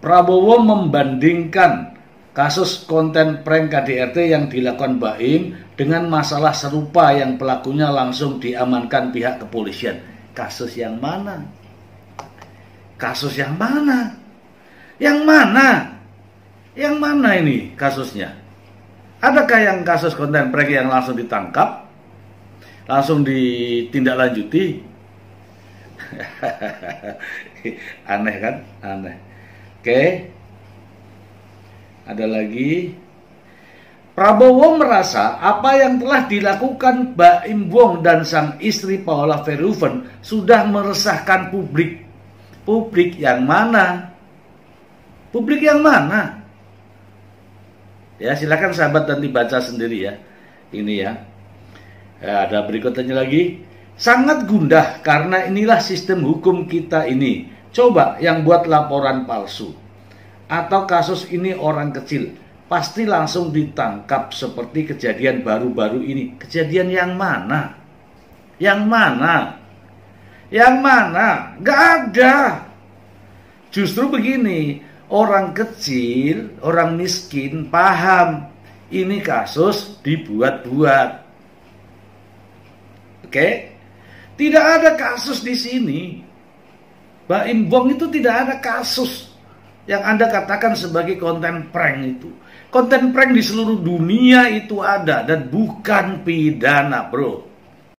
Prabowo membandingkan kasus konten prank KDRT yang dilakukan Baim dengan masalah serupa yang pelakunya langsung diamankan pihak kepolisian. Kasus yang mana? Kasus yang mana? Yang mana? Yang mana ini kasusnya? Adakah yang kasus konten prank yang langsung ditangkap? Langsung ditindaklanjuti? Aneh kan? Aneh. Oke. Ada lagi. Prabowo merasa apa yang telah dilakukan Mbak Imbong dan sang istri Paula Verhoeven sudah meresahkan publik. Publik yang mana? Publik yang mana? Ya, silakan sahabat dan dibaca sendiri ya. Ini ya. ya ada berikutnya lagi. Sangat gundah karena inilah sistem hukum kita ini. Coba yang buat laporan palsu atau kasus ini orang kecil, pasti langsung ditangkap seperti kejadian baru-baru ini. Kejadian yang mana? Yang mana? Yang mana? Gak ada. Justru begini, orang kecil, orang miskin paham ini kasus dibuat-buat. Oke? Tidak ada kasus di sini. Mbak Imbong itu tidak ada kasus yang Anda katakan sebagai konten prank itu. Konten prank di seluruh dunia itu ada dan bukan pidana, bro.